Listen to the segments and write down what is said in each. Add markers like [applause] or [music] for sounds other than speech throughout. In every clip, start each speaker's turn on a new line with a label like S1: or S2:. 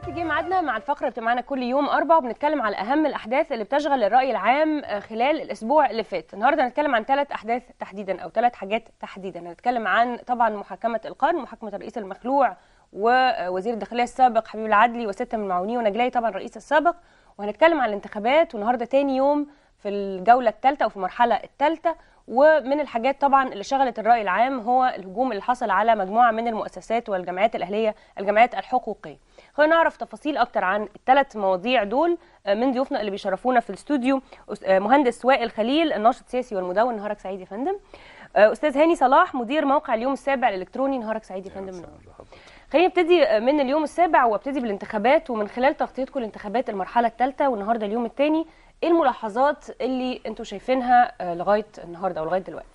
S1: دلوقتي جه ميعادنا مع الفقره بتاعنا كل يوم اربع وبنتكلم على اهم الاحداث اللي بتشغل الراي العام آه، خلال الاسبوع اللي فات النهارده هنتكلم عن ثلاث احداث تحديدا او ثلاث حاجات تحديدا هنتكلم عن طبعا محاكمه القرن محاكمه الرئيس المخلوع ووزير آه، الداخليه السابق حبيب العدلي وسته من المعاونين ونجلاي طبعا الرئيس السابق وهنتكلم عن الانتخابات والنهارده تاني يوم في الجوله الثالثه او في المرحله الثالثه ومن الحاجات طبعا اللي شغلت الراي العام هو الهجوم اللي حصل على مجموعه من المؤسسات والجمعيات الاهليه الجمعيات الحقوقيه خلينا نعرف تفاصيل اكتر عن الثلاث مواضيع دول آه، من ضيوفنا اللي بيشرفونا في الاستوديو آه، مهندس وائل خليل الناشط السياسي والمدون نهارك سعيد يا فندم آه، استاذ هاني صلاح مدير موقع اليوم السابع الالكتروني نهارك سعيد يا فندم خلينا نبتدي من اليوم السابع وابتدي بالانتخابات ومن خلال تغطيتكم لانتخابات المرحله الثالثه والنهارده اليوم الثاني ايه الملاحظات اللي انتم شايفينها لغايه النهارده او لغايه دلوقتي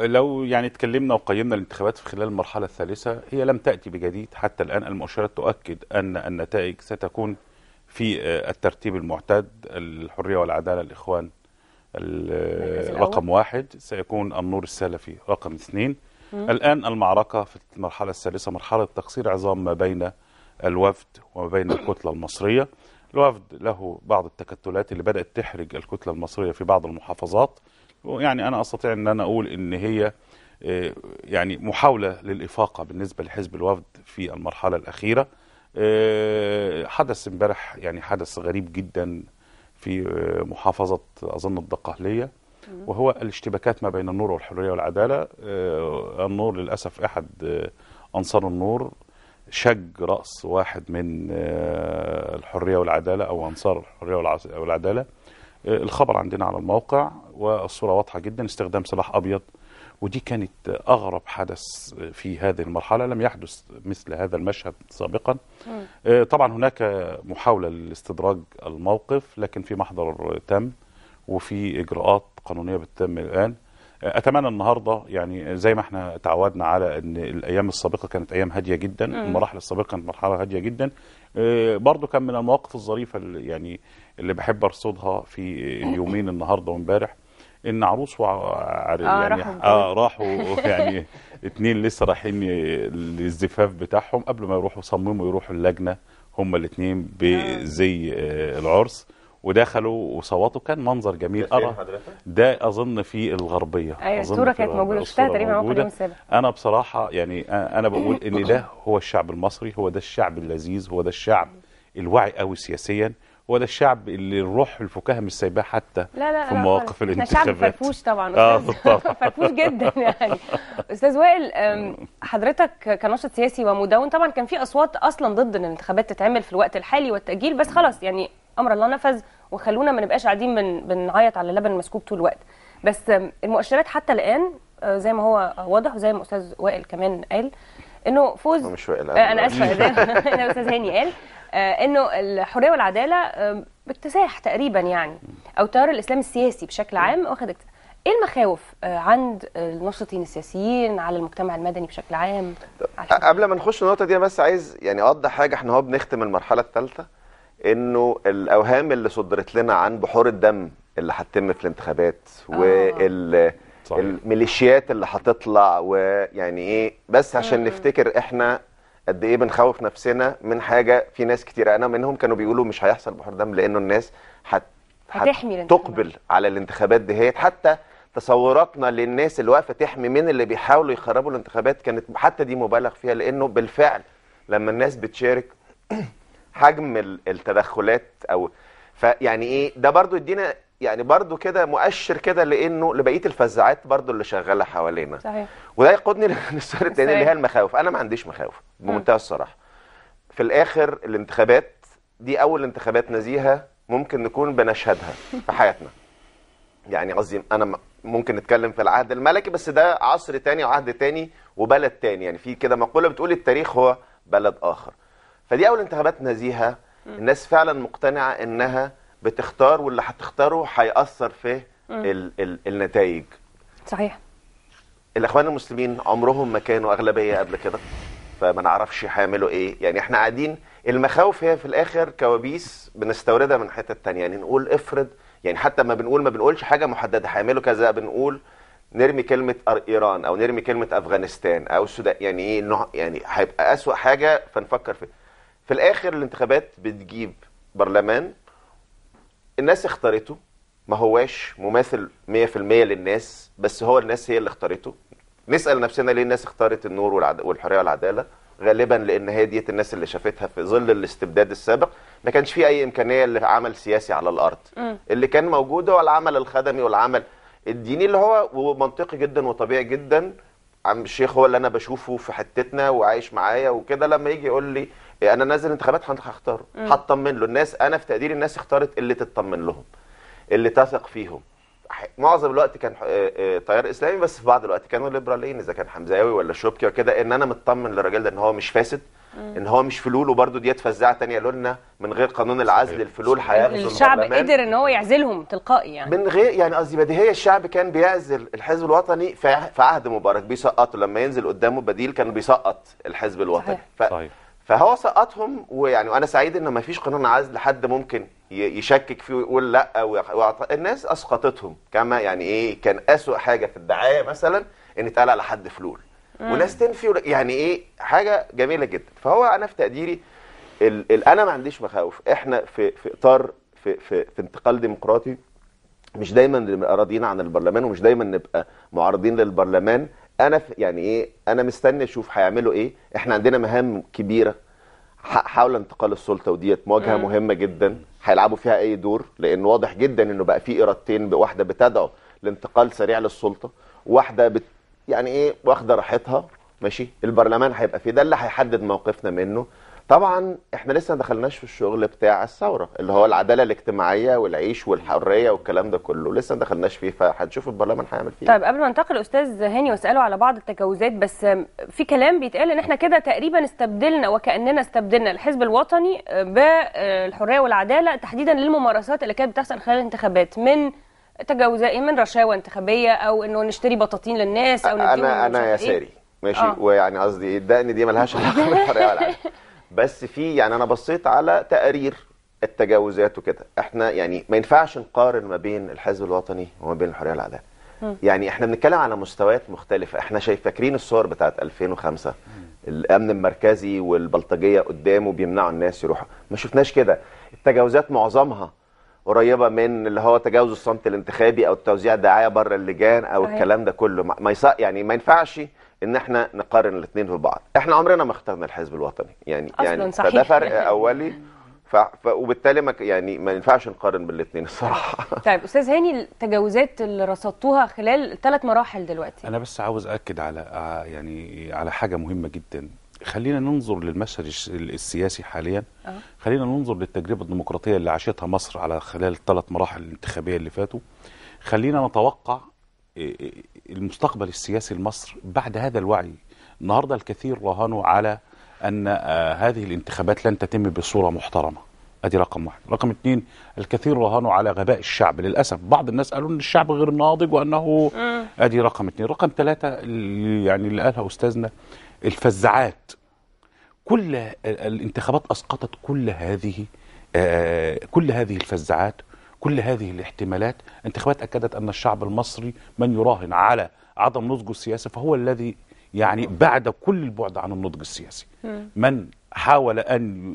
S2: لو يعني تكلمنا وقيمنا الانتخابات في خلال المرحلة الثالثة هي لم تأتي بجديد حتى الآن المؤشرات تؤكد أن النتائج ستكون في آه، الترتيب المعتاد الحرية والعدالة الإخوان رقم واحد سيكون النور السلفي رقم اثنين مم. الآن المعركة في المرحلة الثالثة مرحلة تقصير عظام ما بين الوفد وما بين الكتلة المصرية الوفد له بعض التكتلات اللي بدأت تحرج الكتلة المصرية في بعض المحافظات يعني انا استطيع ان انا اقول ان هي آه، يعني محاوله للافاقه بالنسبه لحزب الوفد في المرحله الاخيره آه، حدث امبارح يعني حدث غريب جدا في آه، محافظه اظن الدقهليه وهو الاشتباكات ما بين النور والحريه والعداله النور للاسف احد انصار النور شج راس واحد من الحريه والعداله او انصار الحريه والعداله الخبر عندنا على الموقع والصورة واضحة جدا استخدام سلاح أبيض ودي كانت أغرب حدث في هذه المرحلة لم يحدث مثل هذا المشهد سابقا آه، طبعا هناك محاولة لاستدراج الموقف لكن في محضر تم وفي إجراءات قانونية بتتم الآن اتمنى النهارده يعني زي ما احنا تعودنا على ان الايام السابقه كانت ايام هاديه جدا مم. المراحل السابقه كانت مرحله هاديه جدا آه، برضو كان من المواقف الظريفه يعني اللي بحب ارصدها في اليومين النهارده وامبارح ان عروس وعريس آه يعني راحوا آه راحوا [laughs] يعني اتنين لسه رايحين للزفاف بتاعهم قبل ما يروحوا صمموا يروحوا اللجنه هما الاتنين آه. بزي آه، العرس ودخلوا وصوتوا كان منظر جميل ارى ده اظن في الغربيه ايوه الصوره كانت موجوده شفتها تقريبا موجوده انا بصراحه يعني انا بقول ان ده هو الشعب المصري هو ده الشعب اللذيذ هو ده الشعب الواعي قوي سياسيا هو ده الشعب اللي الروح الفكاهه مش سايباه حتى لا لا في مواقف الانتخابات احنا شعب فرفوش طبعا آه، استاذ آه [laughs] فرفوش جدا يعني
S1: استاذ وائل حضرتك كناشط سياسي ومدون طبعا كان في اصوات اصلا ضد ان الانتخابات تتعمل في الوقت الحالي والتاجيل بس خلاص يعني امر الله نفذ وخلونا ما نبقاش قاعدين بن بنعيط على اللبن المسكوب طول الوقت بس المؤشرات حتى الان آه، زي ما هو واضح وزي ما استاذ وائل كمان قال انه فوز مش وائل آه، انا اسفه [laughs] انا استاذ هاني قال آه، انه الحريه والعداله باكتساح تقريبا يعني او تيار الاسلام السياسي بشكل عام واخد ايه المخاوف عند الناشطين السياسيين على المجتمع المدني بشكل عام
S3: قبل ما نخش النقطه دي بس عايز يعني اوضح حاجه احنا هو بنختم المرحله الثالثه انه الاوهام اللي صدرت لنا عن بحور الدم اللي هتتم في الانتخابات آه. وال الميليشيات اللي هتطلع ويعني ايه بس عشان آه. نفتكر احنا قد ايه بنخوف نفسنا من حاجه في ناس كتير انا منهم كانوا بيقولوا مش هيحصل بحر دم لانه الناس هت هتحمي تقبل على الانتخابات دهيت حتى تصوراتنا للناس اللي واقفه تحمي من اللي بيحاولوا يخربوا الانتخابات كانت حتى دي مبالغ فيها لانه بالفعل لما الناس بتشارك حجم التدخلات او فيعني ايه ده برضو يدينا يعني برضو كده مؤشر كده لانه لبقيه الفزاعات برضو اللي شغاله حوالينا صحيح وده يقودني [laughs] للسؤال الثاني اللي هي المخاوف انا ما عنديش مخاوف بمنتهى الصراحه في الاخر الانتخابات دي اول انتخابات نزيهه ممكن نكون بنشهدها في حياتنا يعني قصدي انا ممكن نتكلم في العهد الملكي بس ده عصر تاني وعهد تاني وبلد تاني يعني في كده مقوله بتقول التاريخ هو بلد اخر فدي اول انتخابات نزيهه الناس فعلا مقتنعه انها بتختار واللي هتختاره هيأثر في ال ال النتائج صحيح الاخوان المسلمين عمرهم ما كانوا اغلبيه قبل كده فما نعرفش هيعملوا ايه يعني احنا قاعدين المخاوف هي في الاخر كوابيس بنستوردها من حته تانية يعني نقول افرض يعني حتى ما بنقول ما بنقولش حاجه محدده هيعملوا كذا بنقول نرمي كلمه ايران او نرمي كلمه افغانستان او السودان يعني ايه يعني هيبقى اسوء حاجه فنفكر فيها في الاخر الانتخابات بتجيب برلمان الناس اختارته ما هواش مماثل 100% للناس بس هو الناس هي اللي اختارته نسال نفسنا ليه الناس اختارت النور والحريه والعداله غالبا لان هي ديت الناس اللي شافتها في ظل الاستبداد السابق ما كانش في اي امكانيه لعمل سياسي على الارض م. اللي كان موجود هو العمل الخدمي والعمل الديني اللي هو ومنطقي جدا وطبيعي جدا عم الشيخ هو اللي انا بشوفه في حتتنا وعايش معايا وكده لما يجي يقول لي إيه، انا نازل انتخابات هختاره هطمن له الناس انا في تقديري الناس اختارت اللي تطمن لهم اللي تثق فيهم معظم الوقت كان تيار آه، آه، اسلامي بس في بعض الوقت كانوا ليبراليين اذا كان حمزاوي ولا شوبكي وكده ان انا مطمن للراجل ده ان هو مش فاسد ان هو مش فلول وبرده ديت فزاعه ثانيه قالوا لنا من غير قانون العزل الفلول هيغزو يعني الشعب قدر
S1: ان هو يعزلهم تلقائي يعني من
S3: غير يعني قصدي بديهيه الشعب كان بيعزل الحزب الوطني في عهد مبارك بيسقطه لما ينزل قدامه بديل كان بيسقط الحزب الوطني صحيح. ف... صحيح. فهو سقطهم ويعني وانا سعيد ان ما فيش قانون عزل حد ممكن يشكك فيه ويقول لا ويعط... الناس اسقطتهم كما يعني ايه كان اسوء حاجه في الدعايه مثلا ان اتقال على حد فلول وناس تنفي يعني ايه حاجه جميله جدا فهو انا في تقديري ال... ال... انا ما عنديش مخاوف احنا في في اطار في في, في انتقال ديمقراطي مش دايما راضيين عن البرلمان ومش دايما نبقى معارضين للبرلمان انا يعني ايه انا مستني اشوف هيعملوا ايه احنا عندنا مهام كبيره حول انتقال السلطه وديت مواجهه مم. مهمه جدا هيلعبوا فيها اي دور لان واضح جدا انه بقى في ارادتين واحده بتدعو لانتقال سريع للسلطه واحده بت يعني ايه واخده راحتها ماشي البرلمان هيبقى فيه ده اللي هيحدد موقفنا منه طبعا احنا لسه ما دخلناش في الشغل بتاع الثوره اللي هو العداله الاجتماعيه والعيش والحريه والكلام ده كله لسه ما دخلناش فيه فهنشوف البرلمان هيعمل فيه إيه.
S1: طيب قبل ما ننتقل استاذ هاني واساله على بعض التجاوزات بس في كلام بيتقال ان احنا كده تقريبا استبدلنا وكاننا استبدلنا الحزب الوطني بالحريه والعداله تحديدا للممارسات اللي كانت بتحصل خلال الانتخابات من تجاوزات من رشاوى انتخابيه او انه نشتري بطاطين للناس او انا انا يساري إيه؟
S3: ماشي آه. ويعني قصدي الدقن دي ملهاش علاقه [laughs] بالحريه والعداله بس في يعني انا بصيت على تقارير التجاوزات وكده احنا يعني ما ينفعش نقارن ما بين الحزب الوطني وما بين الحريه العداله يعني احنا بنتكلم على مستويات مختلفه احنا شايف فاكرين الصور بتاعت 2005 الامن المركزي والبلطجيه قدامه بيمنعوا الناس يروحوا ما شفناش كده التجاوزات معظمها قريبه من اللي هو تجاوز الصمت الانتخابي او توزيع الدعايه بره اللجان او الكلام ده كله ما يعني ما ينفعش ان احنا نقارن الاثنين ببعض احنا عمرنا ما اخترنا الحزب الوطني يعني أصلاً يعني صحيح. فده فرق [laughs] اولي ف... ف... وبالتالي ما يعني ما ينفعش نقارن بالاثنين الصراحه
S1: [laughs] طيب استاذ هاني التجاوزات اللي رصدتوها خلال ثلاث مراحل دلوقتي
S3: انا بس عاوز اكد على
S2: آه، يعني على حاجه مهمه جدا خلينا ننظر للمشهد السياسي حاليا آه. خلينا ننظر للتجربه الديمقراطيه اللي عاشتها مصر على خلال الثلاث مراحل الانتخابيه اللي فاتوا خلينا نتوقع المستقبل السياسي لمصر بعد هذا الوعي النهارده الكثير راهنوا على ان آه، هذه الانتخابات لن تتم بصوره محترمه ادي رقم واحد رقم اثنين الكثير راهنوا على غباء الشعب للاسف بعض الناس قالوا ان الشعب غير ناضج وانه ادي رقم اثنين رقم ثلاثة يعني اللي قالها استاذنا الفزعات كل الانتخابات اسقطت كل هذه آه، كل هذه الفزعات كل هذه الاحتمالات انتخابات أكدت أن الشعب المصري من يراهن على عدم نضجه السياسي فهو الذي يعني بعد كل البعد عن النضج السياسي من حاول أن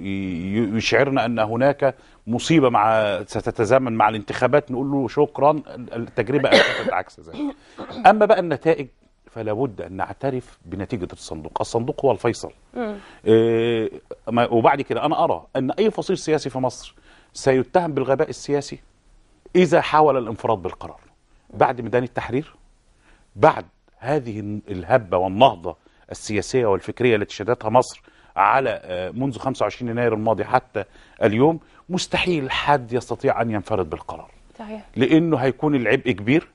S2: يشعرنا أن هناك مصيبة مع ستتزامن مع الانتخابات نقول له شكرا التجربة أثبتت عكس ذلك أما بقى النتائج فلا بد أن نعترف بنتيجة الصندوق الصندوق هو الفيصل إيه وبعد كده أنا أرى أن أي فصيل سياسي في مصر سيتهم بالغباء السياسي إذا حاول الانفراد بالقرار بعد ميدان التحرير بعد هذه الهبة والنهضة السياسية والفكرية التي شهدتها مصر على آه، منذ 25 يناير الماضي حتى اليوم مستحيل حد يستطيع أن ينفرد بالقرار صحيح. لأنه هيكون العبء كبير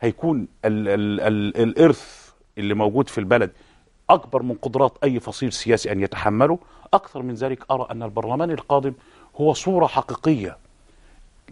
S2: هيكون ال ال ال الإرث اللي موجود في البلد أكبر من قدرات أي فصيل سياسي أن يتحمله أكثر من ذلك أرى أن البرلمان القادم هو صورة حقيقية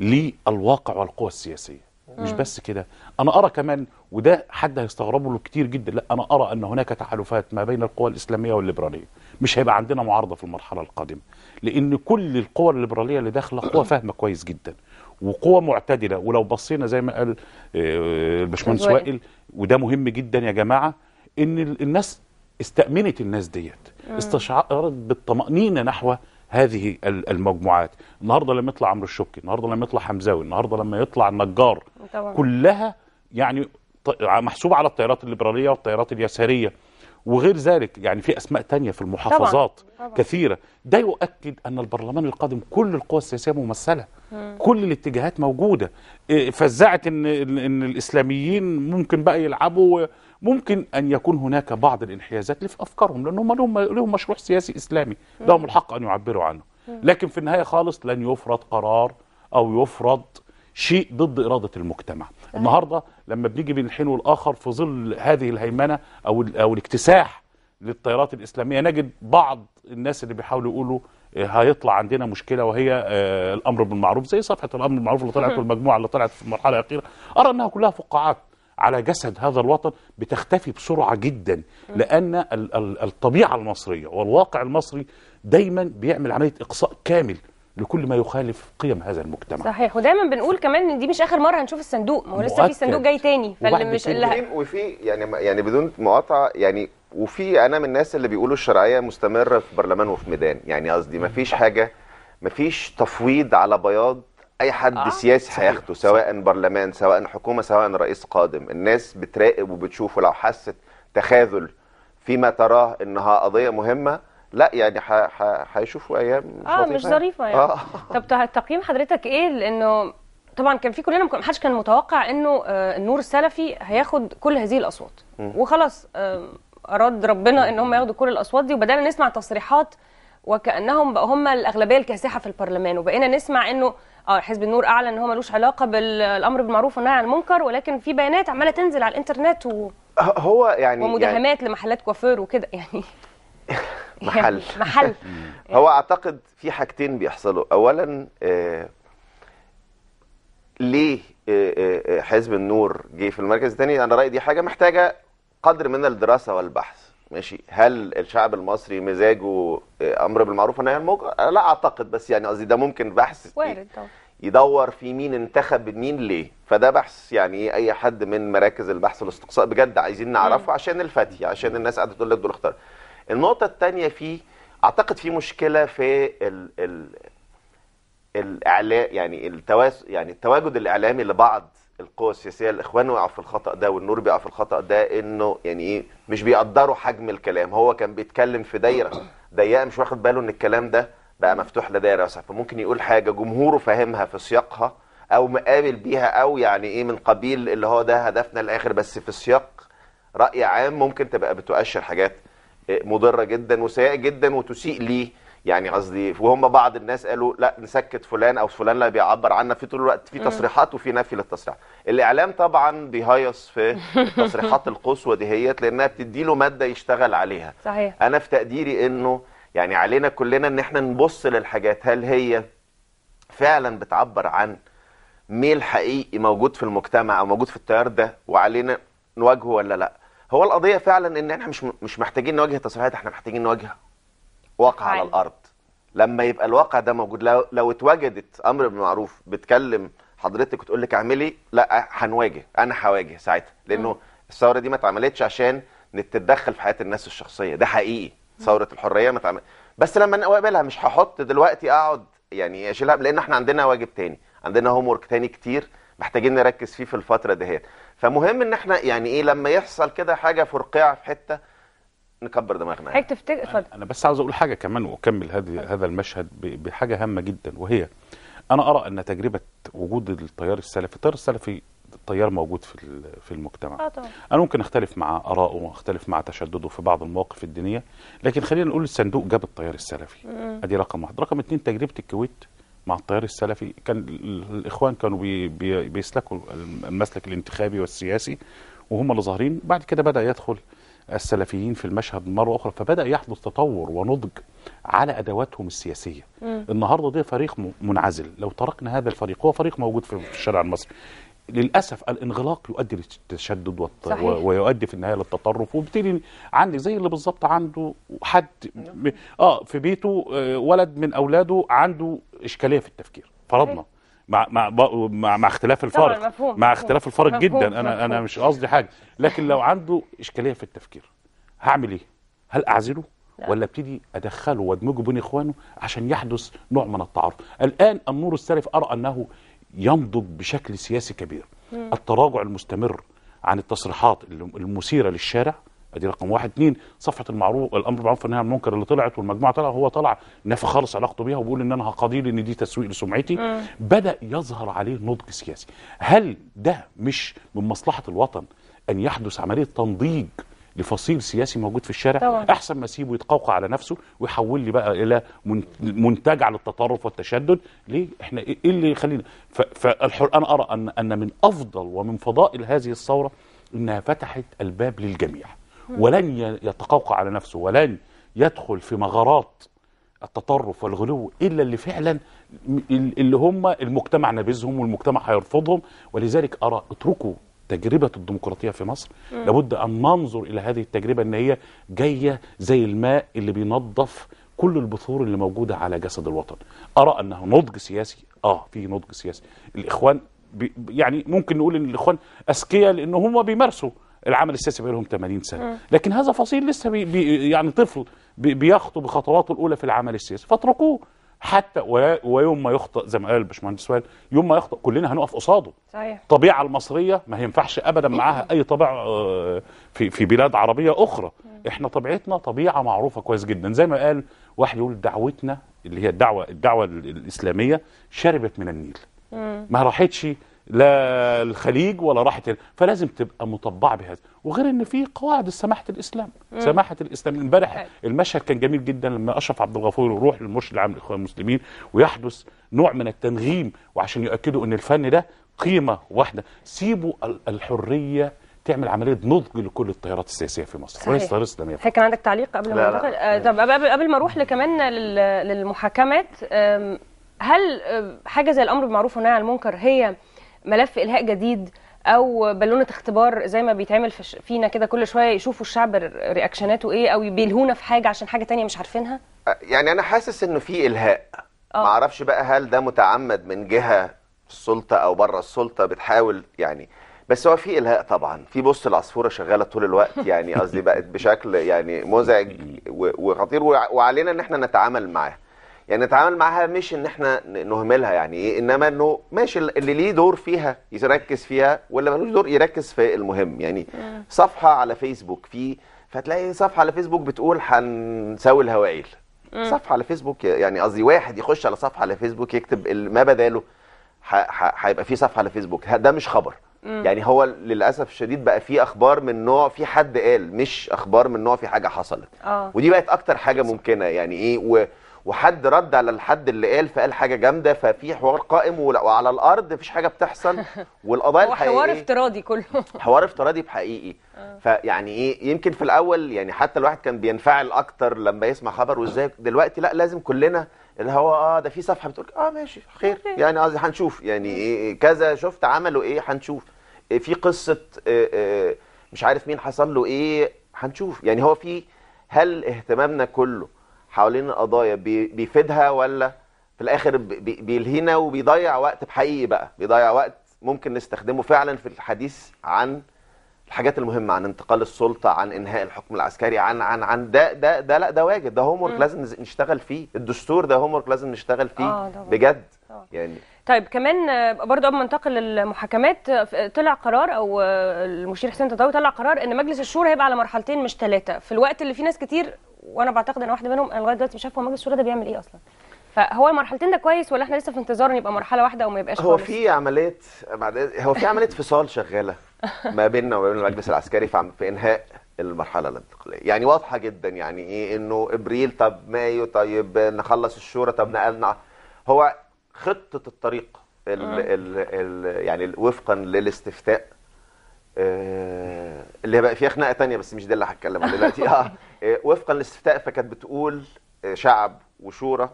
S2: للواقع والقوى السياسية مش بس كده أنا أرى كمان وده حد هيستغربوا له كتير جدا لا أنا أرى أن هناك تحالفات ما بين القوى الإسلامية والليبرالية مش هيبقى عندنا معارضة في المرحلة القادمة لأن كل القوى الليبرالية اللي داخلة قوى [coughs] فاهمة كويس جدا وقوى معتدلة ولو بصينا زي ما قال آه، الباشمهندس وائل وده مهم جدا يا جماعة ان الناس استأمنت الناس ديت استشعرت بالطمأنينة نحو هذه المجموعات النهارده لما يطلع عمرو الشبكي النهارده لما يطلع حمزاوي النهارده لما يطلع النجار طبعا. كلها يعني محسوبه على التيارات الليبراليه والتيارات اليساريه وغير ذلك يعني في اسماء تانية في المحافظات طبعا. طبعا. كثيره ده يؤكد ان البرلمان القادم كل القوى السياسيه ممثله مم. كل الاتجاهات موجوده إيه، فزعت ان ان الاسلاميين ممكن بقى يلعبوا ممكن ان يكون هناك بعض الانحيازات في افكارهم لان هم لهم لهم مشروع سياسي اسلامي لهم الحق ان يعبروا عنه لكن في النهايه خالص لن يفرض قرار او يفرض شيء ضد اراده المجتمع النهارده لما بنيجي بين الحين والاخر في ظل هذه الهيمنه او او الاكتساح للتيارات الاسلاميه نجد بعض الناس اللي بيحاولوا يقولوا آه، هيطلع عندنا مشكله وهي آه، الامر بالمعروف زي صفحه الامر بالمعروف اللي طلعت والمجموعه اللي طلعت في المرحله الاخيره ارى انها كلها فقاعات على جسد هذا الوطن بتختفي بسرعة جدا لأن الطبيعة المصرية والواقع المصري دايما بيعمل عملية
S3: إقصاء كامل لكل ما يخالف قيم هذا المجتمع
S1: صحيح ودايما بنقول كمان ان دي مش اخر مره هنشوف الصندوق ما هو لسه في صندوق جاي تاني فاللي مش اللي
S3: وفي يعني يعني بدون مقاطعه يعني وفي انا من الناس اللي بيقولوا الشرعيه مستمره في برلمان وفي ميدان يعني قصدي ما فيش حاجه ما فيش تفويض على بياض اي حد آه. سياسي هياخده سواء برلمان سواء حكومه سواء رئيس قادم الناس بتراقب وبتشوف ولو حست تخاذل فيما تراه انها قضيه مهمه لا يعني هيشوفوا ايام مش اه مش ظريفه يعني, يعني. آه.
S1: طب تقييم حضرتك ايه لانه طبعا كان في كلنا ما حدش كان متوقع انه النور آه، السلفي هياخد كل هذه الاصوات وخلاص اراد ربنا ان هم ياخدوا كل الاصوات دي وبدانا نسمع تصريحات وكانهم بقى هم الاغلبيه الكاسحه في البرلمان وبقينا نسمع انه اه حزب النور اعلن ان هو ملوش علاقه بالامر بالمعروف والنهي عن المنكر ولكن في بيانات عماله تنزل على الانترنت و
S3: هو يعني ومداهمات
S1: يعني لمحلات كوافير وكده [laughs] يعني, [laughs]
S3: يعني محل محل [laughs] هو اعتقد في حاجتين بيحصلوا اولا آه ليه آه،, آه آه حزب النور جه في المركز الثاني انا رايي دي حاجه محتاجه قدر من الدراسه والبحث ماشي هل الشعب المصري مزاجه آه، امر بالمعروف ونهي عن المنكر آه، لا اعتقد بس يعني قصدي ده ممكن بحث وارد يدور في مين انتخب مين ليه فده بحث يعني إيه، اي حد من مراكز البحث والاستقصاء بجد عايزين نعرفه عشان الفتي عشان الناس قاعده تقول لك دول اختار النقطه الثانيه في اعتقد في مشكله في ال ال الاعلام يعني التواس يعني التواجد الاعلامي لبعض القوى السياسيه الاخوان وقعوا في الخطا ده والنور بيقع في الخطا ده انه يعني ايه مش بيقدروا حجم الكلام هو كان بيتكلم في دايره ضيقه مش واخد باله ان الكلام ده بقى مفتوح لدايره واسعه فممكن يقول حاجه جمهوره فاهمها في سياقها او مقابل بيها او يعني ايه من قبيل اللي هو ده هدفنا الاخر بس في سياق راي عام ممكن تبقى بتؤشر حاجات مضره جدا وسيئه جدا وتسيء ليه يعني قصدي وهم بعض الناس قالوا لا نسكت فلان او فلان لا بيعبر عنا في طول الوقت في تصريحات وفي نفي للتصريح الاعلام طبعا بيهيص في التصريحات [laughs] القصوى ديت لانها بتدي له ماده يشتغل عليها صحيح. انا في تقديري انه يعني علينا كلنا ان احنا نبص للحاجات هل هي فعلا بتعبر عن ميل حقيقي موجود في المجتمع او موجود في التيار ده وعلينا نواجهه ولا لا هو القضيه فعلا ان احنا مش مش محتاجين نواجه تصريحات احنا محتاجين نواجه واقع على الارض لما يبقى الواقع ده موجود لو, لو اتوجدت امر بالمعروف بتكلم حضرتك وتقول لك اعملي لا هنواجه انا هواجه ساعتها لانه الثوره دي ما اتعملتش عشان نتدخل في حياه الناس الشخصيه ده حقيقي ثوره الحريه ما اتعمل بس لما اقابلها مش هحط دلوقتي اقعد يعني اشيلها لان احنا عندنا واجب تاني عندنا هوم ورك تاني كتير محتاجين نركز فيه في الفتره دهيت فمهم ان احنا يعني ايه لما يحصل كده حاجه فرقعه في حته نكبر دماغنا يعني. حضرتك
S1: تفتكر اتفضل
S2: انا بس عاوز اقول حاجه كمان واكمل هذه هذا المشهد بحاجه هامه جدا وهي انا ارى ان تجربه وجود التيار السلفي التيار السلفي تيار موجود في في المجتمع آه طبعا. انا ممكن اختلف مع ارائه واختلف مع تشدده في بعض المواقف الدينيه لكن خلينا نقول الصندوق جاب التيار السلفي ادي رقم واحد رقم اثنين تجربه الكويت مع التيار السلفي كان الاخوان كانوا بي بي بيسلكوا المسلك الانتخابي والسياسي وهم اللي ظاهرين بعد كده بدا يدخل السلفيين في المشهد مرة أخرى فبدأ يحدث تطور ونضج على أدواتهم السياسية م. النهاردة ده فريق منعزل لو تركنا هذا الفريق هو فريق موجود في الشارع المصري للأسف الانغلاق يؤدي للتشدد والت... صحيح. و... ويؤدي في النهاية للتطرف وبالتالي عندي زي اللي بالظبط عنده حد م... اه في بيته آه ولد من أولاده عنده إشكالية في التفكير فرضنا مع مع مع, مع اختلاف الفرق مع اختلاف الفرق مفهوم جدا مفهوم انا مفهوم انا مش قصدي حاجه لكن لو عنده اشكاليه في التفكير هعمل ايه هل اعزله لا. ولا ابتدي ادخله وادمجه بين اخوانه عشان يحدث نوع من التعارف الان النور السلف ارى انه ينضج بشكل سياسي كبير
S3: التراجع
S2: المستمر عن التصريحات المثيره للشارع ادي رقم واحد اثنين صفحه المعروف الامر بالمعروف والنهي عن المنكر اللي طلعت والمجموعه طلع هو طلع نافي خالص علاقته بيها وبيقول ان انا هقاضيه لان دي تسويق لسمعتي م. بدا يظهر عليه نضج سياسي هل ده مش من مصلحه الوطن ان يحدث عمليه تنضيج لفصيل سياسي موجود في الشارع طبعا. احسن ما اسيبه يتقوقع على نفسه ويحول لي بقى الى منتجع للتطرف والتشدد ليه احنا ايه, إيه اللي يخلينا فالحر انا ارى ان ان من افضل ومن فضائل هذه الثوره انها فتحت الباب للجميع ولن يتقوقع على نفسه ولن يدخل في مغارات التطرف والغلو الا اللي فعلا اللي هم المجتمع نابذهم والمجتمع هيرفضهم ولذلك ارى اتركوا تجربه الديمقراطيه في مصر مم. لابد ان ننظر الى هذه التجربه ان هي جايه زي الماء اللي بينظف كل البثور اللي موجوده على جسد الوطن ارى انه نضج سياسي اه في نضج سياسي الاخوان يعني ممكن نقول ان الاخوان اذكياء لان هم بيمارسوا العمل السياسي بقى لهم 80 سنه لكن هذا فصيل لسه بي بي يعني طفل بي بيخطو بخطواته الاولى في العمل السياسي فاتركوه حتى ويوم ما يخطئ زي ما قال الباشمهندس وائل يوم ما يخطئ كلنا هنقف قصاده صحيح الطبيعه المصريه ما ينفعش ابدا معاها اي طبع آه، في في بلاد عربيه اخرى احنا طبيعتنا طبيعه معروفه كويس جدا زي ما قال واحد يقول دعوتنا اللي هي الدعوه الدعوه الاسلاميه شربت من النيل ما راحتش لا الخليج ولا راحت فلازم تبقى مطبعه بهذا وغير ان في قواعد سماحه الاسلام مم. سماحه الاسلام امبارح المشهد كان جميل جدا لما اشرف عبد الغفور يروح للمرشد العام للاخوان المسلمين ويحدث نوع من التنغيم وعشان يؤكدوا ان الفن ده قيمه واحده سيبوا الحريه تعمل عمليه نضج لكل التيارات السياسيه في مصر كويس رئيس الاسلاميه هي
S1: كان عندك تعليق قبل ما انتقل آه طب قبل قبل ما اروح كمان للمحاكمات هل حاجه زي الامر بالمعروف والنهي عن المنكر هي ملف الهاء جديد او بالونه اختبار زي ما بيتعمل فينا كده كل شويه يشوفوا الشعب رياكشناته ايه او يبيلهونا في حاجه عشان حاجه تانية مش عارفينها
S3: يعني انا حاسس انه في الهاء آه. ما اعرفش بقى هل ده متعمد من جهه السلطه او بره السلطه بتحاول يعني بس هو في الهاء طبعا في بص العصفوره شغاله طول الوقت يعني قصدي بقت بشكل يعني مزعج وخطير وعلينا ان احنا نتعامل معاه يعني نتعامل معاها مش ان احنا نهملها يعني ايه انما انه ماشي اللي ليه دور فيها يركز فيها واللي ملوش دور يركز في المهم يعني صفحه على فيسبوك في فتلاقي صفحه على فيسبوك بتقول هنساوي الهوائل صفحه على فيسبوك يعني قصدي واحد يخش على صفحه على فيسبوك يكتب ما بداله هيبقى في صفحه على فيسبوك ده مش خبر يعني هو للاسف الشديد بقى في اخبار من نوع في حد قال مش اخبار من نوع في حاجه حصلت أوه. ودي بقت اكتر حاجه ممكنه يعني ايه وحد رد على الحد اللي قال فقال حاجه جامده ففي حوار قائم وعلى الارض مفيش حاجه بتحصل [laughs] والقضايا الحقيقيه حوار
S1: افتراضي كله [laughs]
S3: حوار افتراضي بحقيقي آه. فيعني ايه يمكن في الاول يعني حتى الواحد كان بينفعل اكتر لما يسمع خبر وازاي دلوقتي لا لازم كلنا اللي هو اه ده في صفحه بتقول اه ماشي خير يعني قصدي هنشوف يعني إيه كذا شفت عملوا ايه هنشوف إيه في قصه إيه مش عارف مين حصل له ايه هنشوف يعني هو في هل اهتمامنا كله حوالين القضايا بيفيدها ولا في الاخر بيلهينا وبيضيع وقت بحقيقي بقى بيضيع وقت ممكن نستخدمه فعلا في الحديث عن الحاجات المهمه عن انتقال السلطه عن انهاء الحكم العسكري عن عن عن ده ده ده لا ده واجب ده هوم لازم نشتغل فيه الدستور ده هوم لازم نشتغل فيه آه بجد آه. يعني
S1: طيب كمان برضه قبل ما ننتقل للمحاكمات طلع قرار او المشير حسين تطاوي طلع قرار ان مجلس الشورى هيبقى على مرحلتين مش ثلاثه في الوقت اللي فيه ناس كتير وانا بعتقد ان واحده منهم انا لغايه دلوقتي مش عارفه مجلس الشورى ده بيعمل ايه اصلا فهو المرحلتين ده كويس ولا احنا لسه في انتظار ان يبقى مرحله واحده وما يبقاش هو في
S3: عمليه بعد هو في عمليه فصال شغاله ما بيننا وما بين المجلس العسكري في, عم... في انهاء المرحله الانتقاليه يعني واضحه جدا يعني ايه انه ابريل طب مايو طيب نخلص الشورى طب نقلنا هو خطه الطريق ال ال ال يعني وفقا للاستفتاء آه، اللي بقى فيها خناقه ثانيه بس مش ده اللي هتكلم عنه دلوقتي اه آه، وفقا لاستفتاء فكانت بتقول آه، شعب وشورى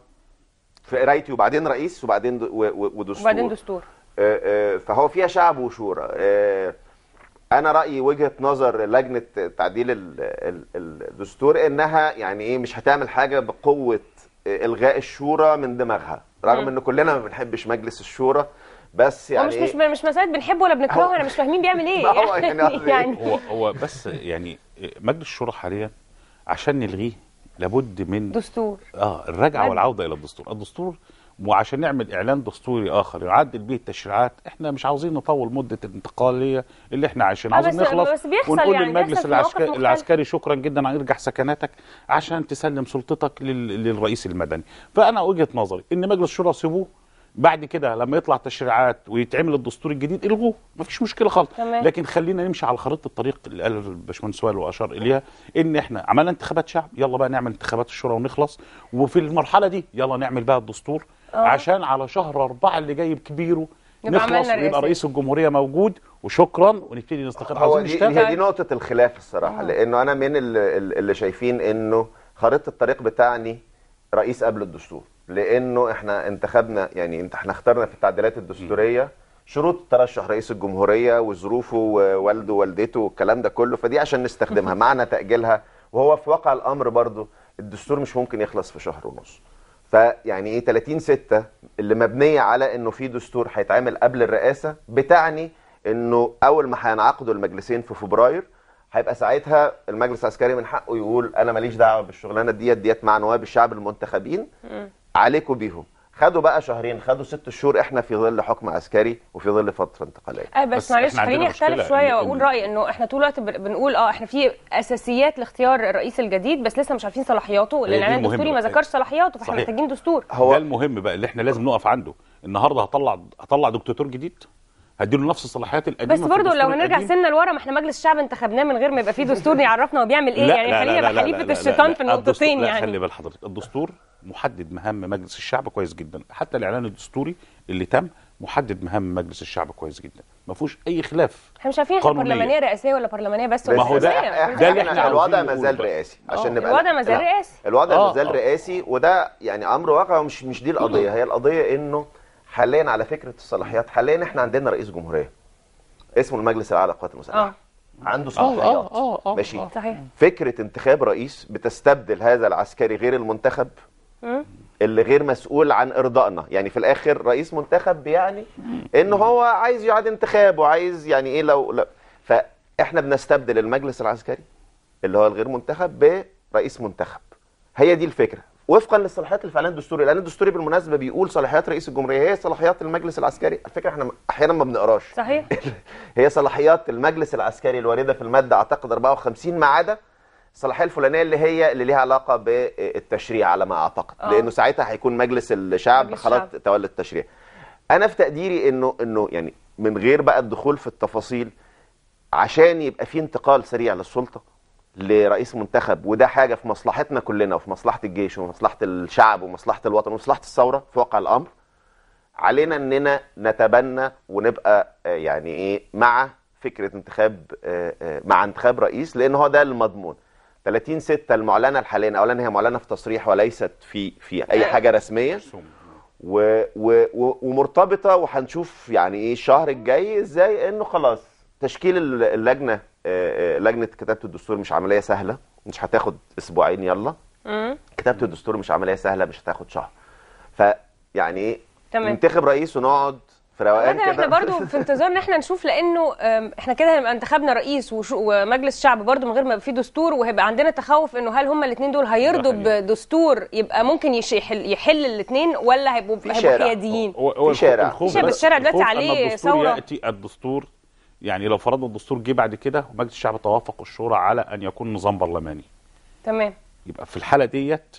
S3: في قرايتي وبعدين رئيس وبعدين ودستور وبعدين دستور آه، فهو فيها شعب وشورى انا رايي وجهه نظر لجنه تعديل الدستور انها يعني ايه مش هتعمل حاجه بقوه الغاء الشورى من دماغها رغم ان كلنا ما بنحبش مجلس الشورى بس يعني مش مش
S1: مش مساله بنحبه ولا بنكرهه احنا مش فاهمين بيعمل [laughs] ايه يعني, [laughs] يعني هو
S3: هو بس يعني مجلس الشورى حاليا
S2: عشان نلغيه لابد من دستور اه الرجعه والعوده الى الدستور الدستور وعشان نعمل اعلان دستوري اخر يعدل به التشريعات احنا مش عاوزين نطول مده الانتقاليه اللي احنا عايشين آه، عاوزين نخلص يعني، ونقول يعني للمجلس العسكري, العسكري شكرا جدا هنرجع سكناتك عشان تسلم سلطتك لل... للرئيس المدني فانا وجهه نظري ان مجلس الشورى سيبوه بعد كده لما يطلع تشريعات ويتعمل الدستور الجديد الغوه مفيش مشكله خالص لكن خلينا نمشي على خريطه الطريق اللي قال الباشمهندس وائل واشار اليها ان احنا عملنا انتخابات شعب يلا بقى نعمل انتخابات الشورى ونخلص وفي المرحله دي يلا نعمل بقى الدستور أوه. عشان على شهر أربعة اللي جاي بكبيره نخلص ويبقى رئيس الجمهوريه موجود وشكرا ونبتدي نستقر عاوزين نشتغل هي دي
S3: نقطه الخلاف الصراحه أوه. لانه انا من اللي شايفين انه خريطه الطريق بتاعني رئيس قبل الدستور لانه احنا انتخبنا يعني انت احنا اخترنا في التعديلات الدستوريه شروط ترشح رئيس الجمهوريه وظروفه ووالده ووالدته والكلام ده كله فدي عشان نستخدمها [laughs] معنى تاجيلها وهو في واقع الامر برضه الدستور مش ممكن يخلص في شهر ونص فيعني ايه 30 6 اللي مبنيه على انه في دستور هيتعمل قبل الرئاسه بتعني انه اول ما هينعقدوا المجلسين في فبراير هيبقى ساعتها المجلس العسكري من حقه يقول انا ماليش دعوه بالشغلانه ديت ديت مع نواب الشعب المنتخبين عليكم بيهم خدوا بقى شهرين خدوا ست شهور احنا في ظل حكم عسكري وفي ظل فتره انتقاليه أه بس, بس معلش خليني اختلف شويه واقول
S1: رايي انه احنا طول الوقت بنقول اه احنا في اساسيات لاختيار الرئيس الجديد بس لسه مش عارفين صلاحياته العنوان الدستوري ما ذكرش صلاحياته فاحنا محتاجين دستور هو
S2: ده المهم بقى اللي احنا لازم نقف عنده النهارده هطلع هطلع دكتاتور جديد هديله نفس الصلاحيات القديمه بس برضه لو هنرجع سنه
S1: لورا ما احنا مجلس الشعب انتخبناه من غير ما يبقى فيه دستور [laughs] يعرفنا هو بيعمل ايه لا يعني خلينا بحليفه الشيطان في النقطتين يعني خلي
S2: بال حضرتك الدستور محدد مهام مجلس الشعب كويس جدا حتى الاعلان الدستوري اللي تم محدد مهام مجلس الشعب كويس جدا ما فيهوش
S3: اي خلاف
S1: احنا مش عارفين احنا برلمانيه رئاسيه ولا برلمانيه بس, بس ما هو ده ده اللي احنا الوضع ما زال
S3: رئاسي عشان آه. نبقى الوضع ما زال رئاسي الوضع آه. ما زال رئاسي وده يعني امر واقع ومش مش دي القضيه هي القضيه انه حاليا على فكره الصلاحيات حاليا احنا عندنا رئيس جمهوريه اسمه المجلس الاعلى للقوات المسلحه آه. عنده صلاحيات ماشي صحيح. فكره انتخاب رئيس بتستبدل هذا العسكري غير المنتخب اللي غير مسؤول عن ارضائنا يعني في الاخر رئيس منتخب يعني ان هو عايز يعاد انتخاب وعايز يعني ايه لو, لو فاحنا بنستبدل المجلس العسكري اللي هو الغير منتخب برئيس منتخب هي دي الفكره وفقا للصلاحيات الفعليه الدستوري لان الدستوري بالمناسبه بيقول صلاحيات رئيس الجمهوريه هي صلاحيات المجلس العسكري الفكره احنا احيانا ما بنقراش صحيح [laughs] هي صلاحيات المجلس العسكري الوارده في الماده اعتقد 54 ما عدا الصلاحيه الفلانيه اللي هي اللي ليها علاقه بالتشريع على ما اعتقد أوه. لانه ساعتها هيكون مجلس الشعب, مجلس الشعب. خلاص تولى التشريع انا في تقديري انه انه يعني من غير بقى الدخول في التفاصيل عشان يبقى في انتقال سريع للسلطه لرئيس منتخب وده حاجه في مصلحتنا كلنا وفي مصلحه الجيش ومصلحه الشعب ومصلحه الوطن ومصلحه الثوره في واقع الامر علينا اننا نتبنى ونبقى آه، يعني ايه مع فكره انتخاب آه، آه، مع انتخاب رئيس لان هو ده المضمون 30 6 المعلنه الحاليه اولا هي معلنه في تصريح وليست في في اي أيوة. حاجه رسميه و و و ومرتبطه وهنشوف يعني ايه الشهر الجاي ازاي انه خلاص تشكيل اللجنه لجنه كتابه الدستور مش عمليه سهله مش هتاخد اسبوعين يلا كتابه الدستور مش عمليه سهله مش هتاخد شهر ف يعني ايه ننتخب رئيس ونقعد في روقان كده احنا برضو في [laughs]
S1: انتظار ان احنا نشوف لانه احنا كده هنبقى انتخبنا رئيس ومجلس شعب برضو من غير ما في دستور وهيبقى عندنا تخوف انه هل هم الاثنين دول هيرضوا بدستور يبقى ممكن يحل يحل الاثنين ولا هيبقوا هيبقوا حياديين
S2: في شارع في شارع الشارع دلوقتي عليه ثوره ياتي الدستور يعني لو فرضنا الدستور جه بعد كده ومجلس الشعب توافق الشورى على ان يكون نظام برلماني تمام يبقى في الحاله ديت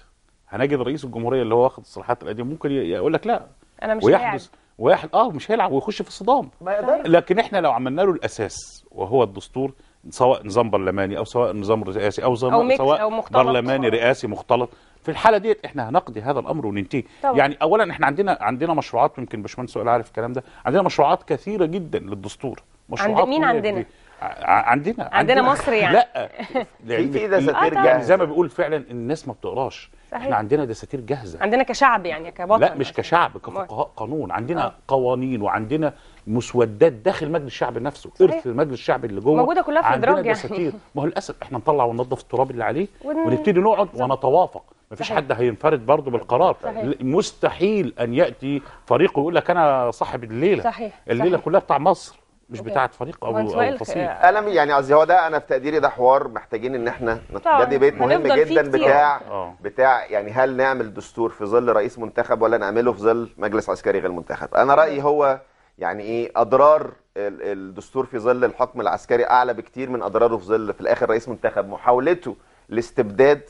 S2: هنجد رئيس الجمهوريه اللي هو واخد الصلاحات القديمه ممكن يقول لك لا
S1: انا مش ويحدث يعني.
S2: واحد اه مش هيلعب ويخش في الصدام ما لكن احنا لو عملنا له الاساس وهو الدستور سواء نظام برلماني او سواء نظام رئاسي او, أو سواء أو مختلط. برلماني رئاسي مختلط في الحاله ديت احنا هنقضي هذا الامر وننتهي طبعا. يعني اولا احنا عندنا عندنا مشروعات يمكن باشمهندس سؤال عارف الكلام ده عندنا مشروعات كثيره جدا للدستور مشروعات عند مين عندنا دي. عندنا عندنا مصر يعني [laughs] لا [laughs] في في دساتير آه، جاهزه زي ما بيقول فعلا الناس ما بتقراش صحيح. احنا عندنا دساتير جاهزه
S1: عندنا كشعب يعني كبطن لا مش
S2: كشعب كفقهاء قانون عندنا آه. قوانين وعندنا مسودات داخل مجلس الشعب نفسه ارث مجلس الشعب اللي جوه موجوده كلها في الادراج يعني دساتير ما هو للاسف احنا نطلع وننظف التراب اللي عليه ونبتدي نقعد ونتوافق مفيش فيش حد هينفرد برضه بالقرار صحيح. مستحيل ان ياتي فريق ويقول لك انا صاحب الليله صحيح. الليله صحيح. كلها بتاع مصر مش بتاعه فريق او او فصيل انا
S3: يعني قصدي هو ده انا في تقديري ده حوار محتاجين ان احنا ده ديبيت مهم جدا بتاع أوه. آه. بتاع يعني هل نعمل دستور في ظل رئيس منتخب ولا نعمله في ظل مجلس عسكري غير منتخب انا رايي هو يعني ايه اضرار الدستور في ظل الحكم العسكري اعلى بكتير من اضراره في ظل في الاخر رئيس منتخب محاولته لاستبداد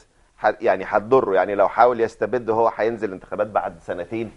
S3: يعني هتضره يعني لو حاول يستبد هو هينزل انتخابات بعد سنتين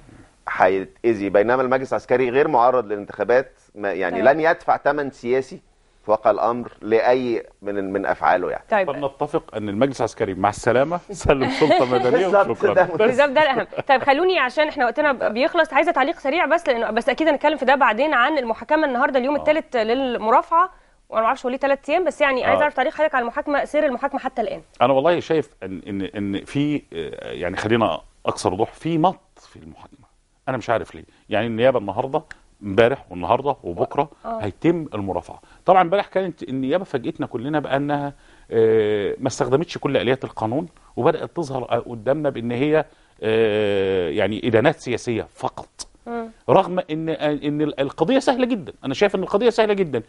S3: هيتاذي بينما المجلس العسكري غير معرض للانتخابات يعني طيب. لن يدفع ثمن سياسي في واقع الامر لاي من من افعاله يعني
S2: طيب فلنتفق
S3: ان المجلس العسكري
S2: مع السلامه [laughs]
S3: سلم سلطه مدنيه وشكرا
S1: بالظبط ده الاهم طيب خلوني عشان احنا وقتنا بيخلص عايزه تعليق سريع بس لانه بس اكيد هنتكلم في ده بعدين عن المحاكمه النهارده اليوم آه. الثالث للمرافعه وانا ما اعرفش هو ليه ثلاث ايام بس يعني عايز آه. اعرف تعليق حضرتك على المحاكمه سير المحاكمه حتى الان
S2: انا والله شايف ان ان ان في آه، يعني خلينا اكثر وضوح في مط في المحاكمه انا مش عارف ليه يعني النيابه النهارده امبارح والنهارده وبكره أوه. آه. هيتم المرافعه طبعا امبارح كانت النيابه فاجئتنا كلنا بانها آه، ما استخدمتش كل اليات القانون وبدات تظهر قدامنا بان هي آه، يعني ادانات سياسيه فقط رغم ان ان القضيه سهله جدا انا شايف ان القضيه سهله جدا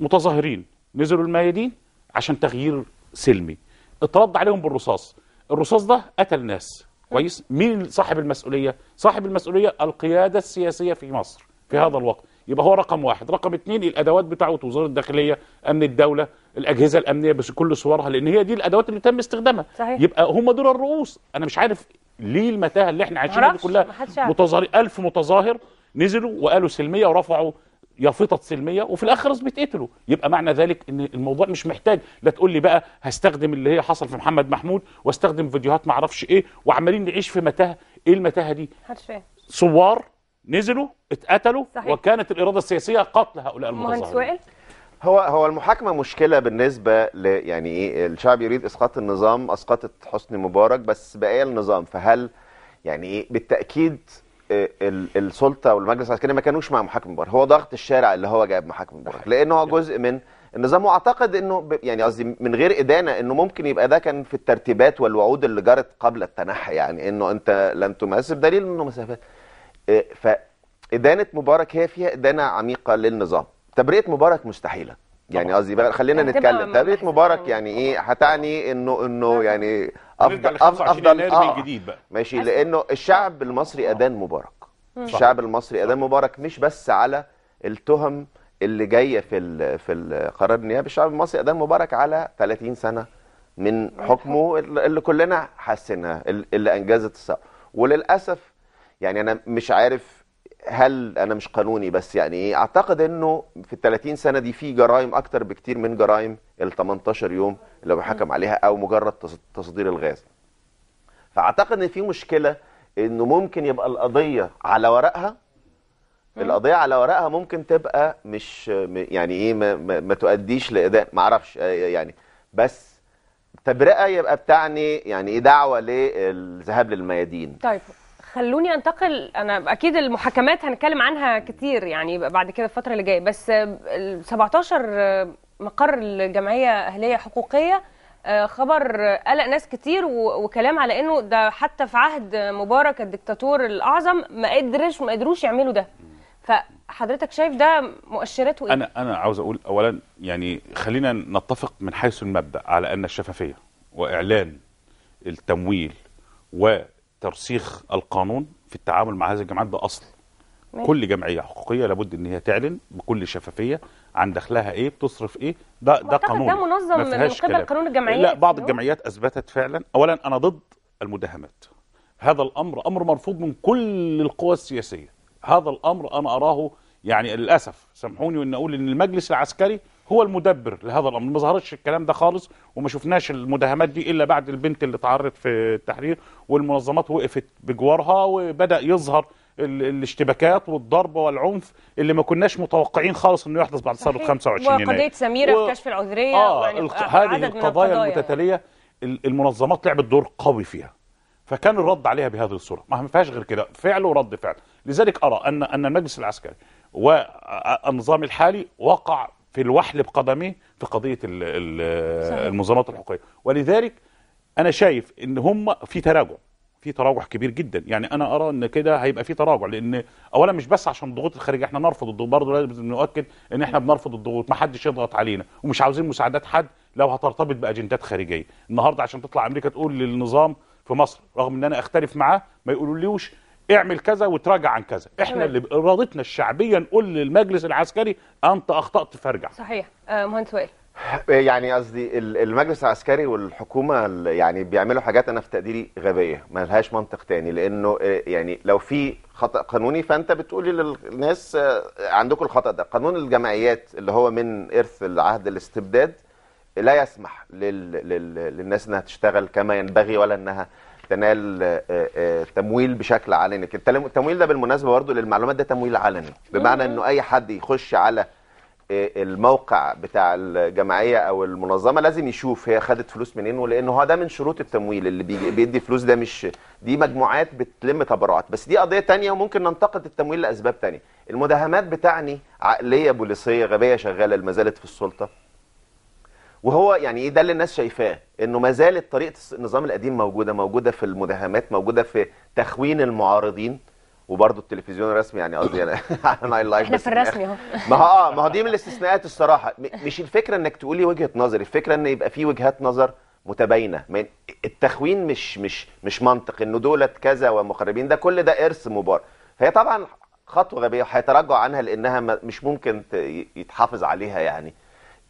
S2: متظاهرين نزلوا الميادين عشان تغيير سلمي اترد عليهم بالرصاص الرصاص ده قتل ناس كويس مين صاحب المسؤوليه صاحب المسؤوليه القياده السياسيه في مصر في هذا الوقت يبقى هو رقم واحد رقم اثنين الادوات بتاعه وزاره الداخليه امن الدوله الاجهزه الامنيه بكل صورها لان هي دي الادوات اللي تم استخدامها صحيح. يبقى هم دول الرؤوس انا مش عارف ليه المتاهه اللي احنا عايشينها دي كلها متظاهر 1000 متظاهر نزلوا وقالوا سلميه ورفعوا يافطه سلميه وفي الاخر بيتقتلوا يبقى معنى ذلك ان الموضوع مش محتاج لا تقول لي بقى هستخدم اللي هي حصل في محمد محمود واستخدم فيديوهات ما اعرفش ايه وعمالين نعيش في متاهه ايه المتاهه دي صوار ثوار نزلوا اتقتلوا صحيح. وكانت الاراده السياسيه قتل هؤلاء المتظاهرين
S3: هو هو المحاكمه مشكله بالنسبه ل يعني ايه الشعب يريد اسقاط النظام اسقطت حسني مبارك بس بقى النظام فهل يعني ايه بالتاكيد السلطه والمجلس العسكري ما كانوش مع محاكم مبارك هو ضغط الشارع اللي هو جايب محاكم مبارك لانه هو جزء من النظام واعتقد انه يعني قصدي من غير ادانه انه ممكن يبقى ده كان في الترتيبات والوعود اللي جرت قبل التنحي يعني انه انت لن تمثل دليل انه مسافات آه، فادانه مبارك هي فيها ادانه عميقه للنظام تبرئه مبارك مستحيله يعني قصدي خلينا يعني نتكلم تبرئه مبارك يعني ايه هتعني انه انه آه. يعني افضل افضل آه جديد بقى ماشي لانه الشعب المصري اذان مبارك صح. الشعب المصري اذان مبارك مش بس على التهم اللي جايه في الـ في القرار النيابي الشعب المصري اذان مبارك على 30 سنه من حكمه اللي كلنا حاسينها اللي انجزت الثوره وللاسف يعني انا مش عارف هل انا مش قانوني بس يعني ايه اعتقد انه في ال 30 سنه دي في جرائم اكتر بكتير من جرائم ال 18 يوم اللي بحكم عليها او مجرد تصدير الغاز فاعتقد ان في مشكله انه ممكن يبقى القضيه على ورقها القضيه على ورقها ممكن تبقى مش يعني ايه ما, ما, ما تؤديش لاداء ما اعرفش آه، يعني بس تبرئه يبقى بتعني يعني ايه دعوه للذهاب للميادين
S1: طيب خلوني انتقل انا اكيد المحاكمات هنتكلم عنها كتير يعني بعد كده الفتره اللي جايه بس ال 17 مقر الجمعيه اهليه حقوقيه آه، خبر قلق ناس كتير وكلام على انه ده حتى في عهد مبارك الدكتاتور الاعظم ما قدرش ما قدروش يعملوا ده فحضرتك شايف ده مؤشراته ايه انا
S2: انا عاوز اقول اولا يعني خلينا نتفق من حيث المبدا على ان الشفافيه واعلان التمويل و ترسيخ القانون في التعامل مع هذه الجماعات ده اصل كل جمعيه حقوقيه لابد ان هي تعلن بكل شفافيه عن دخلها ايه بتصرف ايه ده ده قانون ده منظم من قبل كلام. قانون الجمعيات لا بعض الجمعيات اثبتت فعلا اولا انا ضد المداهمات هذا الامر امر مرفوض من كل القوى السياسيه هذا الامر انا اراه يعني للاسف سامحوني وان اقول ان المجلس العسكري هو المدبر لهذا الامر ما ظهرش الكلام ده خالص وما شفناش المداهمات دي الا بعد البنت اللي اتعرضت في التحرير والمنظمات وقفت بجوارها وبدا يظهر الاشتباكات والضرب والعنف اللي ما كناش متوقعين خالص انه يحدث بعد ثوره 25 يناير وقضيه سميره و... في كشف
S1: العذريه آه يعني هذه القضايا
S2: المتتاليه المنظمات لعبت دور قوي فيها فكان الرد عليها بهذه الصوره ما فيهاش غير كده فعل ورد فعل لذلك ارى ان ان المجلس العسكري والنظام الحالي وقع في الوحل بقدميه في قضيه المنظمات الحقوقيه ولذلك انا شايف ان هم في تراجع في تراجع كبير جدا يعني انا ارى ان كده هيبقى في تراجع لان اولا مش بس عشان الضغوط الخارجيه احنا نرفض الضغوط برضه لازم نؤكد ان احنا بنرفض الضغوط ما حدش يضغط علينا ومش عاوزين مساعدات حد لو هترتبط باجندات خارجيه النهارده عشان تطلع امريكا تقول للنظام في مصر رغم ان انا اختلف معاه ما يقولوليوش اعمل كذا وتراجع عن كذا احنا اللي بارادتنا الشعبيه نقول للمجلس العسكري انت اخطات فارجع
S1: صحيح آه، مهندس وائل
S3: آه، يعني قصدي المجلس العسكري والحكومه يعني بيعملوا حاجات انا في تقديري غبيه ما لهاش منطق تاني لانه آه، يعني لو في خطا قانوني فانت بتقولي للناس عندكم الخطا ده قانون الجمعيات اللي هو من ارث العهد الاستبداد لا يسمح للناس انها تشتغل كما ينبغي ولا انها تنال آه، آه، آه، تمويل بشكل علني التمويل ده بالمناسبه برضه للمعلومات ده تمويل علني بمعنى انه اي حد يخش على الموقع بتاع الجمعيه او المنظمه لازم يشوف هي خدت فلوس منين ولانه هو ده من شروط التمويل اللي بيدي فلوس ده مش دي مجموعات بتلم تبرعات بس دي قضيه تانية وممكن ننتقد التمويل لاسباب تانية المداهمات بتعني عقليه بوليسيه غبيه شغاله ما زالت في السلطه وهو يعني ايه ده اللي الناس شايفاه انه ما زالت طريقه النظام القديم موجوده موجوده في المداهمات موجوده في تخوين المعارضين وبرضه التلفزيون الرسمي يعني قصدي انا انا [laughs] لايف احنا في الرسمي يعني. اهو ما هو اه ما هو دي من الاستثناءات الصراحه مش الفكره انك تقولي وجهه نظر الفكره ان يبقى في وجهات نظر متباينه التخوين مش مش مش منطق انه دولت كذا ومخربين ده كل ده ارث مبارك فهي طبعا خطوه غبيه وهيتراجعوا عنها لانها مش ممكن يتحافظ عليها يعني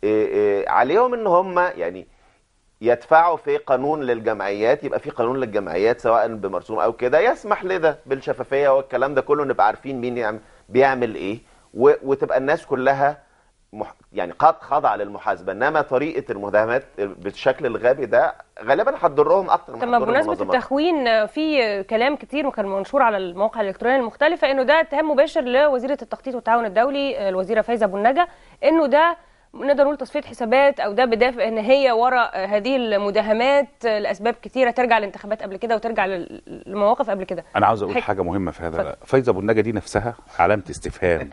S3: إيه، إيه، عليهم ان هم يعني يدفعوا في قانون للجمعيات يبقى في قانون للجمعيات سواء بمرسوم او كده يسمح لده بالشفافيه والكلام ده كله نبقى عارفين مين بيعمل ايه وتبقى الناس كلها يعني قد خضع للمحاسبه انما طريقه المداهمات بالشكل الغبي ده غالبا هتضرهم اكتر من طب بمناسبه
S1: التخوين في كلام كتير وكان منشور على المواقع الالكترونيه المختلفه انه ده اتهام مباشر لوزيره التخطيط والتعاون الدولي الوزيره فايزه ابو النجا انه ده نقدر نقول تصفيه حسابات او ده بدافع ان هي ورا هذه المداهمات لاسباب كثيره ترجع للانتخابات قبل كده وترجع للمواقف قبل كده انا عاوز اقول حك... حاجه
S2: مهمه في هذا فايزه ابو النجا دي نفسها علامه استفهام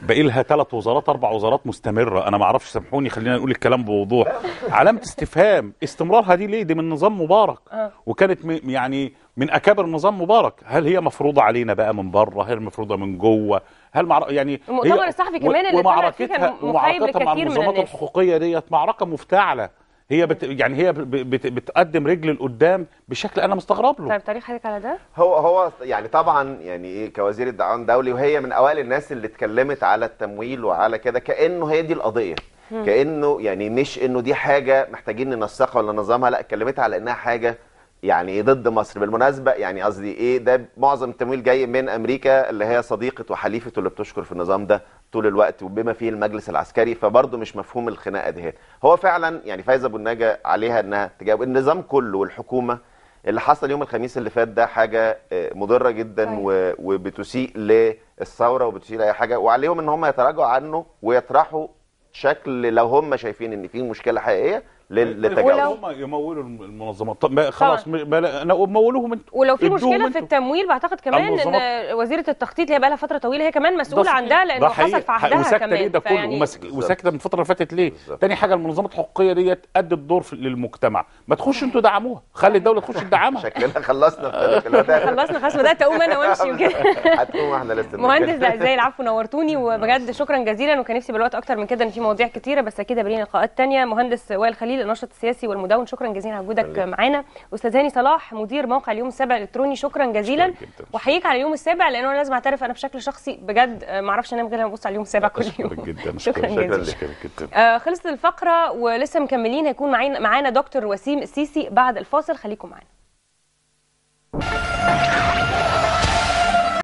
S2: باقي لها ثلاث وزارات اربع وزارات مستمره انا ما اعرفش سامحوني خلينا نقول الكلام بوضوح علامه استفهام استمرارها دي ليه دي من نظام مبارك آه. وكانت م... يعني من اكابر نظام مبارك هل هي مفروضه علينا بقى من بره هل مفروضه من جوه هل معر... يعني المؤتمر الصحفي كمان اللي ومعركتها ومعركتها مع المنظمات الحقوقيه ديت معركه مفتعله هي بت... يعني هي بت... بتقدم رجل لقدام
S3: بشكل انا مستغرب له
S2: طيب تاريخ حضرتك على ده
S3: هو هو يعني طبعا يعني ايه كوزير الدعوان الدولي وهي من اوائل الناس اللي اتكلمت على التمويل وعلى كده كانه هي دي القضيه كانه يعني مش انه دي حاجه محتاجين ننسقها ولا ننظمها لا اتكلمت على انها حاجه يعني ايه ضد مصر بالمناسبه يعني قصدي ايه ده معظم التمويل جاي من امريكا اللي هي صديقه وحليفه اللي بتشكر في النظام ده طول الوقت وبما فيه المجلس العسكري فبرضه مش مفهوم الخناقه دي هو فعلا يعني فايزه ابو النجا عليها انها تجاوب النظام كله والحكومه اللي حصل يوم الخميس اللي فات ده حاجه آه، مضره جدا و... وبتسيء للثوره وبتسيء لاي حاجه وعليهم ان هم يتراجعوا عنه ويطرحوا شكل لو هم شايفين ان في مشكله حقيقيه للتجاوز
S2: هم يمولوا المنظمات
S3: طب خلاص انا مولوهم انتوا ولو في مشكله في
S1: التمويل بعتقد كمان ان وزيره التخطيط اللي هي بقى لها فتره طويله هي كمان مسؤوله عن ده لانه حصل في عهدها وساكتة كمان ليه ده كله يعني
S2: وساكته من الفتره اللي فاتت ليه؟ تاني حاجه المنظمات الحقوقيه ديت ادت دور للمجتمع ما تخش انتوا دعموها خلي الدوله تخش تدعمها شكلنا خلصنا خلصنا خلاص
S1: بدات اقوم انا وامشي [laughs] وكده
S3: هتقوم احنا لسه مهندس زي العفو
S1: نورتوني [laughs] وبجد شكرا جزيلا وكان نفسي بالوقت اكتر من كده ان في مواضيع كتيره بس اكيد بلينا لقاءات ثانيه مهندس وائل خليل الجميل الناشط السياسي والمدون شكرا جزيلا على وجودك معانا استاذ هاني صلاح مدير موقع اليوم السابع الالكتروني شكرا جزيلا واحييك على اليوم السابع لان انا لازم اعترف انا بشكل شخصي بجد آه، ما اعرفش انام غير لما ابص على اليوم السابع آه، كل يوم
S2: جدا شكرا جزيلا
S1: آه خلصت الفقره ولسه مكملين هيكون معانا دكتور وسيم السيسي بعد الفاصل خليكم معانا